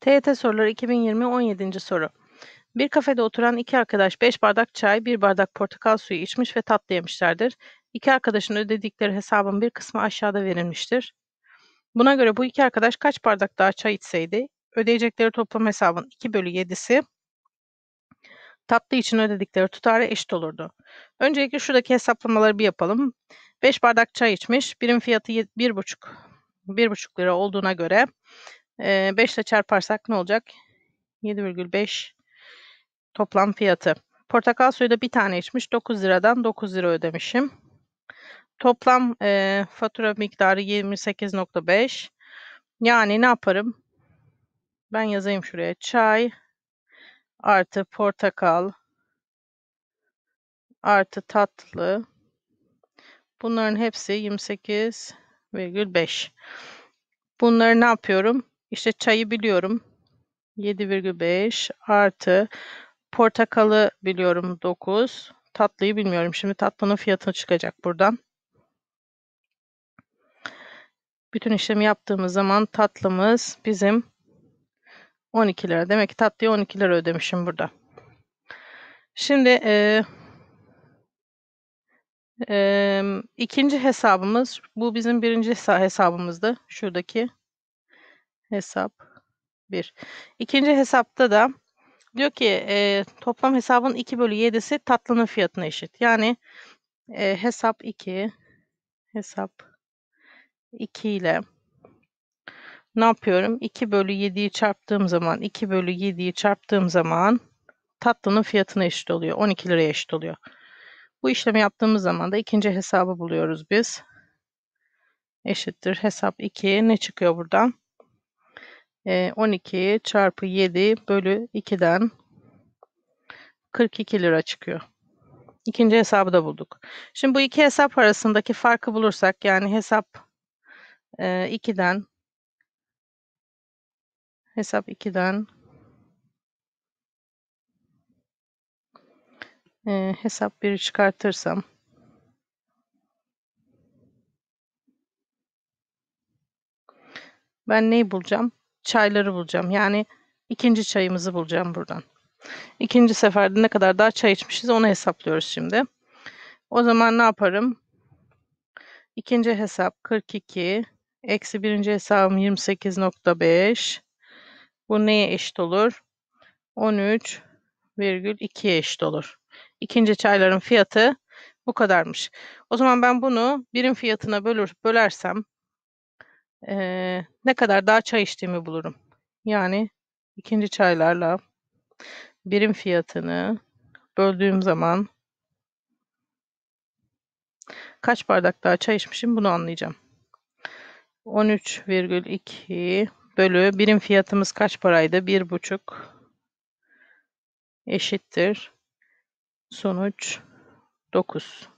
TYT soruları 2020 17. soru. Bir kafede oturan iki arkadaş 5 bardak çay, 1 bardak portakal suyu içmiş ve tatlı yemişlerdir. İki arkadaşın ödedikleri hesabın bir kısmı aşağıda verilmiştir. Buna göre bu iki arkadaş kaç bardak daha çay içseydi? Ödeyecekleri toplam hesabın 2 bölü 7'si tatlı için ödedikleri tutarı eşit olurdu. Öncelikle şuradaki hesaplamaları bir yapalım. 5 bardak çay içmiş, birim fiyatı 1,5 1,5 lira olduğuna göre e, 5 ile çarparsak ne olacak? 7,5 toplam fiyatı. Portakal suyu da bir tane içmiş. 9 liradan 9 lira ödemişim. Toplam e, fatura miktarı 28.5. Yani ne yaparım? Ben yazayım şuraya. Çay artı portakal artı tatlı. Bunların hepsi 28,5. Bunları ne yapıyorum? İşte çayı biliyorum 7,5 artı portakalı biliyorum 9. Tatlıyı bilmiyorum. Şimdi tatlının fiyatı çıkacak buradan. Bütün işlemi yaptığımız zaman tatlımız bizim 12 lira. Demek ki tatlıya 12 lira ödemişim burada. Şimdi e, e, ikinci hesabımız bu bizim birinci hesabımızdı. Şuradaki hesap 1. İkinci hesapta da diyor ki e, toplam hesabın 2 bölü 7'si tatlının fiyatına eşit. Yani e, hesap 2 hesap 2 ile ne yapıyorum? 2 bölü 7'yi çarptığım zaman 2 bölü 7'yi çarptığım zaman tatlının fiyatına eşit oluyor. 12 liraya eşit oluyor. Bu işlemi yaptığımız zaman da ikinci hesabı buluyoruz biz. Eşittir hesap 2. Ne çıkıyor buradan? 12 çarpı 7 bölü 2'den 42 lira çıkıyor. İkinci hesabı da bulduk. Şimdi bu iki hesap arasındaki farkı bulursak yani hesap 2'den hesap 2'den e, hesap 1'i çıkartırsam ben neyi bulacağım? çayları bulacağım. Yani ikinci çayımızı bulacağım buradan. İkinci seferde ne kadar daha çay içmişiz onu hesaplıyoruz şimdi. O zaman ne yaparım? İkinci hesap 42. Eksi birinci hesabım 28.5. Bu neye eşit olur? 13,2'ye eşit olur. İkinci çayların fiyatı bu kadarmış. O zaman ben bunu birim fiyatına bölür, bölersem e, ne kadar daha çay içtiğimi bulurum. Yani ikinci çaylarla birim fiyatını böldüğüm zaman kaç bardak daha çay içmişim bunu anlayacağım. 13,2 bölü birim fiyatımız kaç paraydı? 1,5 eşittir. Sonuç 9.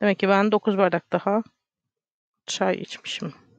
Demek ki ben 9 bardak daha çay içmişim.